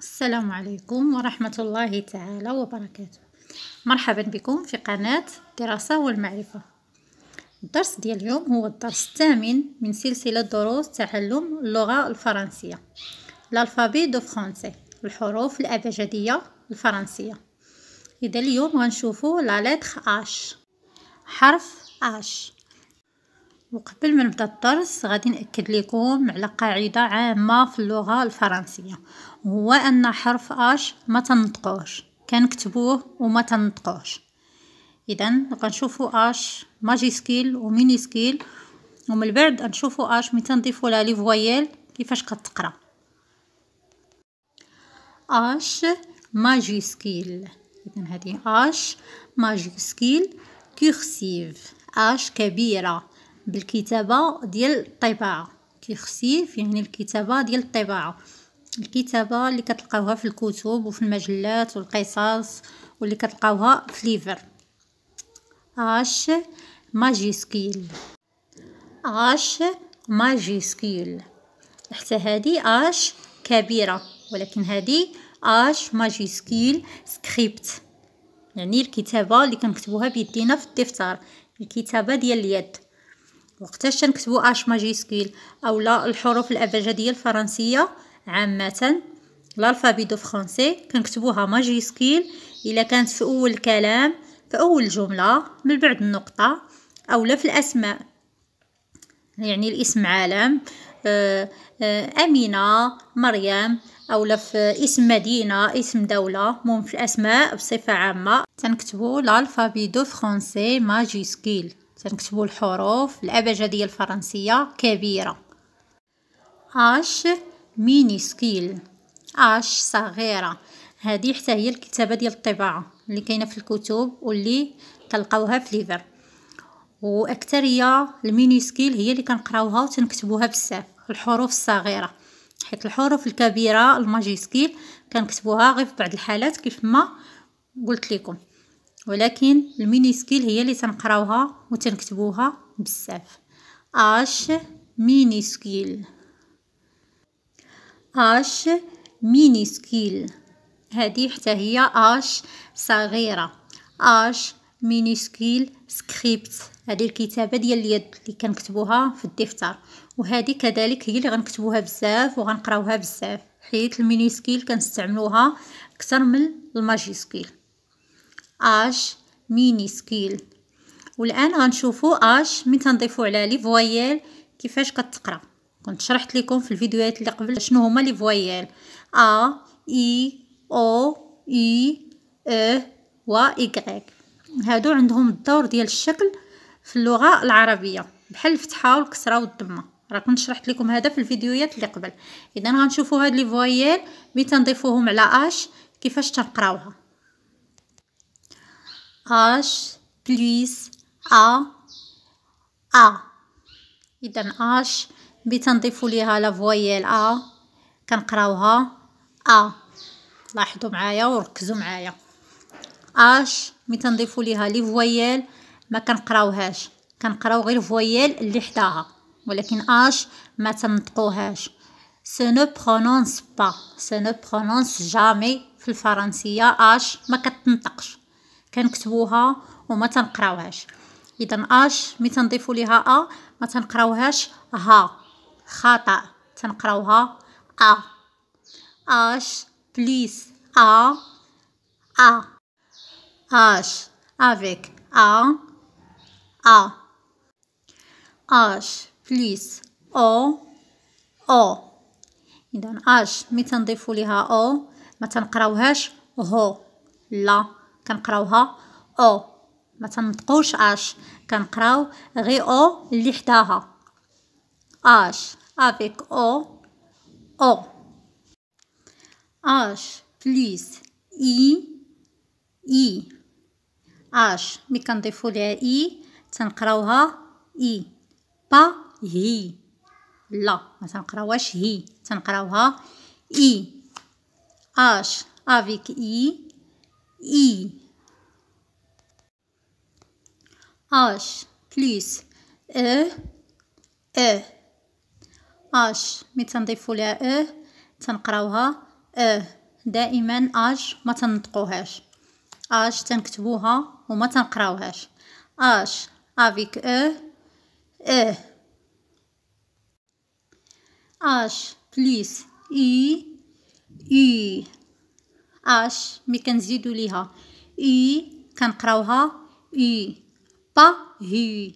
السلام عليكم ورحمة الله تعالى وبركاته مرحبا بكم في قناة دراسة والمعرفة الدرس ديال اليوم هو الدرس الثامن من سلسلة دروس تعلم اللغة الفرنسية الألفابي دو فرنسي الحروف الأبجدية الفرنسية إذا اليوم غنشوفو لا لتر اش حرف اش وقبل ما نبدا الدرس غادي ناكد لكم على قاعده عامه في اللغه الفرنسيه هو ان حرف اش ما تنطقوش كنكتبوه وما تنطقوش اذا غنشوفوا اش ماجيسكيل ومينيسكيل ومن بعد نشوفوا اش ملي تنضيفوا لها لي فوايل كيفاش كتقرا اش ماجيسكيل اذا هذه اش ماجيسكيل كورسيف اش كبيره بالكتابه ديال الطباعه كيخصي يعني الكتابه ديال الطباعه الكتابه اللي كتلقاوها في الكتب وفي المجلات والقصص واللي كتلقاوها في ليفر اش ماجيسكيل اش ماجيسكيل حتى هذه اش كبيره ولكن هذه اش ماجيسكيل سكريبت يعني الكتابه اللي كنكتبوها بيدينا في الدفتر الكتابه ديال اليد وقتاش تنكتبو اش ماجيسكيل اولا الحروف الابجديه الفرنسيه عامه لالفابي دو فرونسي كنكتبوها ماجيسكيل الا كانت في اول كلام في اول جمله من بعد النقطه اولا في الاسماء يعني الاسم عالم آه، آه، امينه مريم اولا في اسم مدينه اسم دوله المهم في الاسماء بصفه عامه تنكتبو لالفابي دو فرونسي ماجيسكيل تنكتبوا الحروف الابجه ديال الفرنسيه كبيره اش مينيسكيل اش صغيره هذه حتى هي الكتابه ديال الطباعه اللي كاينه في الكتب واللي تلقاوها في ليفر واكثريه المينيسكيل هي اللي كنقراوها وتنكتبوها بزاف الحروف الصغيره حيت الحروف الكبيره الماجيسكيل كنكتبوها غير في بعض الحالات كيف ما قلت لكم ولكن المينيسكيل هي اللي تنقراوها وتنكتبوها بزاف اش مينيسكيل اش مينيسكيل هذه حتى هي اش صغيره اش مينيسكيل سكريبت هذه الكتابه ديال اليد اللي كنكتبوها في الدفتر وهذه كذلك هي اللي غنكتبوها بزاف وغنقراوها بزاف حيت المينيسكيل كنستعملوها اكثر من الماجيسكيل اش مينيسكيل والان غنشوفو اش مين تنضيفو على لي فويال كيفاش كتقرا كنت شرحت لكم في الفيديوهات اللي قبل شنو هما لي فويال ا اي او اي ا و ايغريك هادو عندهم الدور ديال الشكل في اللغه العربيه بحال الفتحه والكسره والضمه راه كنت شرحت لكم هذا في الفيديوهات اللي قبل اذا غنشوفوا هاد لي فويال مي تنضيفوهم على اش كيفاش تنقراوها H plus A A إذا H تنضيفو ليها لا فويال A كنقراوها A لاحظوا معايا وركزوا معايا اش مي تنضيفو ليها لي فويال ما كنقراوهاش كنقراو غير فويال اللي حداها ولكن اش ما تنطقوهاش سو نو برونونس با سو نو برونونس جامي في الفرنسيه اش ما كتنطقش كنكتبوها وما تنقراوهاش اذا اش مي تنضيفوا ليها ا ما تنقراوهاش ها خطا تنقراوها ا اش بليس ا ا اش افيك ا ا اش بليس او او اذا اش مي تنضيفوا ليها او ما تنقراوهاش هو لا كنقراوها او ما تنطقوش اش كنقراو غي او اللي حداها اش افيك او او اش بليس اي اي اش مي كنضيفو ليها اي تنقراوها اي با هي لا ما تنقراوهاش هي تنقراوها اي اش افيك اي إي آش بليس أ أ آش مي تنضيفو لها أ تنقراوها أ دائما آش ما تنطقوهاش آش تنكتبوها وما تنقراوهاش آش افيك أ أ آش بليس إي إي اش مي كنزيدو ليها اي كنقراوها اي با هي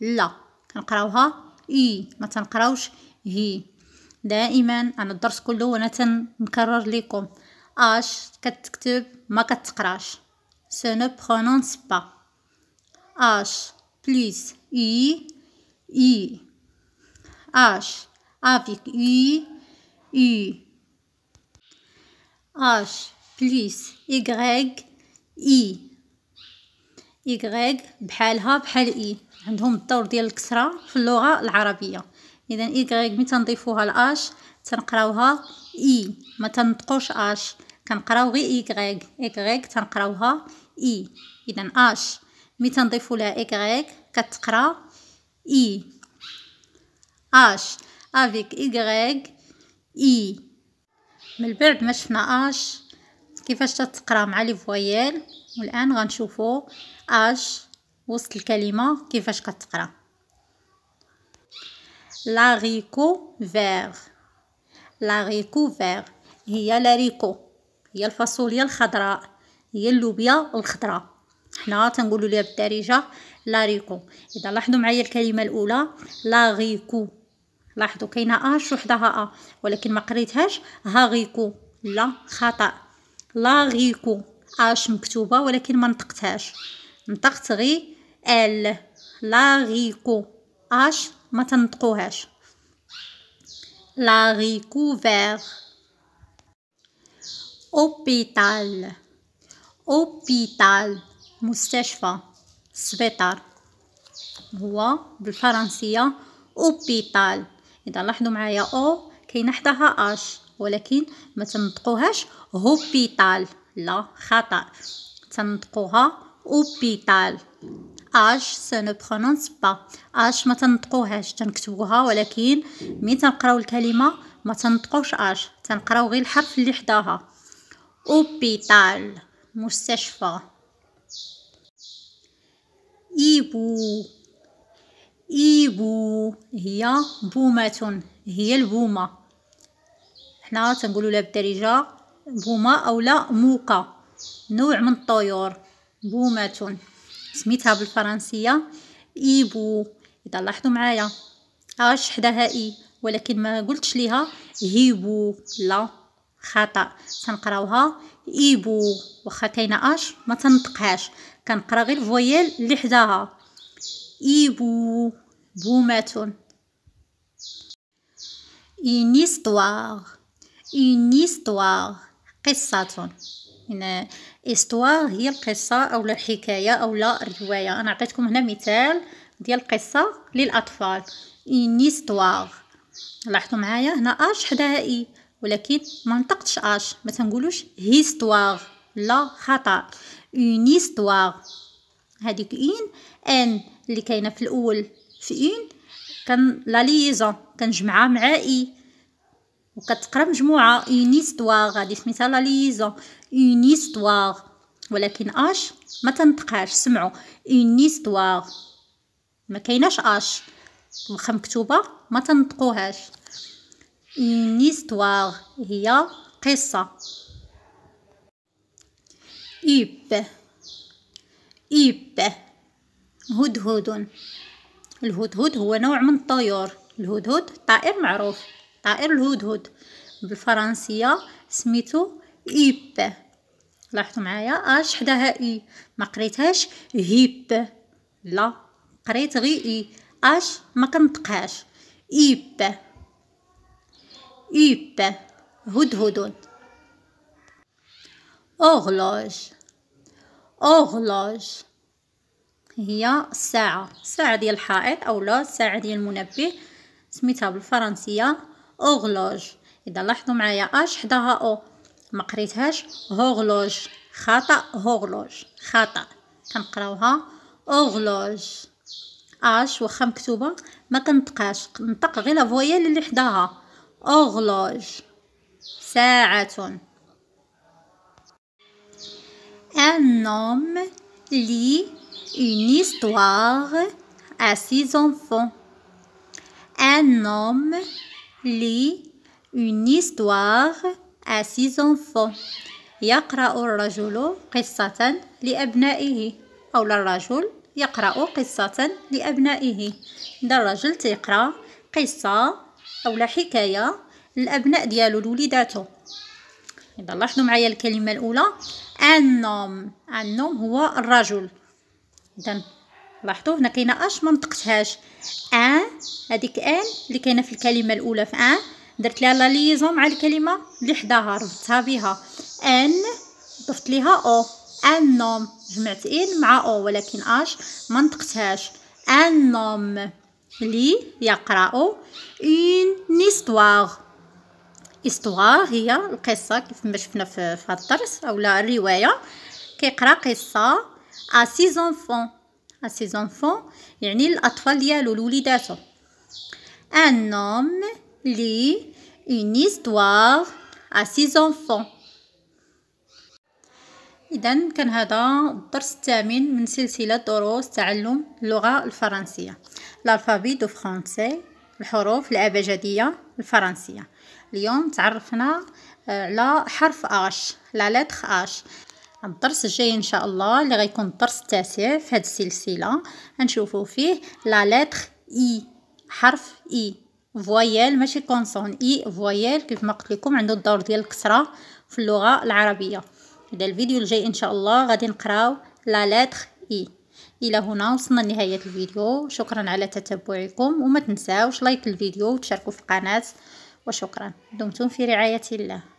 لا كنقراوها اي ما تنقراوش هي دائما انا الدرس كله وانا تنكرر لكم اش كتكتب ما كتقراش se ne prononce pas h اي اي i h اي اي i بليس إيكغيك إي إيكغيك بحالها بحال إي عندهم الدور ديال الكسرة في اللغة العربية إذا إيكغيك مين تنضيفوها لأش تنقراوها إي ما تنطقوش أش كنقراو غير إيكغيك إيكغيك تنقراوها إي إذا أش مين تنضيفو لها إيكغيك كتقرا إي اش افيك إيكغيك اي من بعد ما شفنا اش كيفاش تتقرا مع لي فويال والان غنشوفو اش وسط الكلمه كيفاش كتقرا لاريكو فيغ لاريكو فيغ هي لاريكو هي الفاصوليا الخضراء هي اللوبيا الخضراء حنا تنقولوا ليها بالدارجه لاريكو اذا لاحظوا معايا الكلمه الاولى لاريكو لاحظوا كاينه اش وحدها ا ولكن ما قريتهاش هاغيكو لا خطا لاغيكو اش مكتوبه ولكن ما نطقتهاش نطقت غي ال لاغيكو اش ما تنطقوهاش لاغيكو فير اوبيتال اوبيتال مستشفى سبيطار هو بالفرنسيه اوبيتال اذا لاحظوا معايا او كاينه حداها اش ولكن ما تنطقوهاش هوبيتال لا خطا تنطقوها اوبيتال اش سو نو برونونس با اش ما تنطقوهاش تنكتبوها ولكن ملي تنقراو الكلمه ما تنطقوش اش تنقراو غير الحرف اللي حداها اوبيتال مستشفى ايبو ايبو هي بومه هي البومه حنا تنقولوا لها بالدارجه بومه اولا موكا نوع من الطيور بومه سميتها بالفرنسيه ايبو اذا لاحظوا معايا اش حداها اي ولكن ما قلتش ليها هيبو لا خطا تنقراوها ايبو واخا كاينه اش ما تنطقهاش كنقرا غير الفويال اللي حداها ايبو بومه une histoire اون histoire قصة هنا إستوار هي القصة أو الحكاية أو لا الرواية أنا عطيتكم هنا مثال ديال قصة للأطفال إن إستوار لاحظتوا معايا هنا أش حداها إي ولكن ما نطقتش أش ما تنقولوش هيستوار لا خطأ إن إستوار هذيك إن أن اللي كاينة في الأول في إن كان لا ليزون كنجمعها مع إي وكتقرا مجموعه اون ايستوار غادي سميتها لا ليزون اون ايستوار ولكن اش ما تنطقهاش سمعوا اون ايستوار ما كايناش اش واخا مكتوبه ما تنطقوهاش اون ايستوار هي قصه إيب إيب هدهد الهدهد هو نوع من الطيور الهدهد طائر معروف طائر الهدهد بالفرنسية سميتو إيب لاحظوا معايا اش حداها اي ما قريتهاش هيب لا قريت غي اي اش ما كنطقهاش إيب إيب هدهد اوغلوج اوغلوج هي الساعة الساعة ديال الحائط أو لا الساعة ديال المنبه سميتها بالفرنسية اوغلوج إذا لاحظوا معايا أش حداها أو ما قريتهاش هوغلوج خطأ هوغلوج خطأ كنقراوها اوغلوج أش واخا مكتوبة ما كنطقاش نطق غير لا فويال اللي حداها اوغلوج ساعة ان homme لي اون هيستوار ا ses enfants. Un lit une histoire à six enfants يقرأ الرجل قصة لأبنائه أو الرجل يقرأ قصة لأبنائه ده الرجل تيقرأ قصة أو حكاية للأبناء ديالو لوليداتو إذا لاحظوا معايا الكلمة الأولى النوم النوم هو الرجل إذا لاحظوا هنا كاينة أش ما نطقتهاش أن هذيك ان اللي كاينه في الكلمه الاولى في ان درت لها لا ليزون مع الكلمه اللي حداها ربطتها بها ان ضفت ليها او ان نوم جمعت ان مع او ولكن اش ما نطقتهاش ان نوم لي يقرا اون نيستواغ استوار هي القصه كيف ما شفنا في هذا الدرس اولا الروايه كيقرا قصه ا سيزونفون ا سيزونفون يعني الاطفال ديالو لوليداتو Un homme lit une histoire à ses enfants. إذا كان هذا الدرس الثامن من سلسلة دروس تعلم اللغة الفرنسية لالفابي دو فرونسي الحروف الأبجدية الفرنسية اليوم تعرفنا على آه، حرف اش لا لتر اش الدرس الجاي ان شاء الله اللي غيكون الدرس التاسع في هذه السلسله غنشوفو فيه لا لتر اي حرف اي e. فويال ماشي كونسون اي فويال كيف ما قلت لكم عنده الدور ديال الكسره في اللغه العربيه اذا الفيديو الجاي ان شاء الله غادي نقراو لا لاتر اي e. الى هنا وصلنا لنهايه الفيديو شكرا على تتبعكم وما تنساوش لايك الفيديو وتشاركوا في القناه وشكرا دمتم في رعايه الله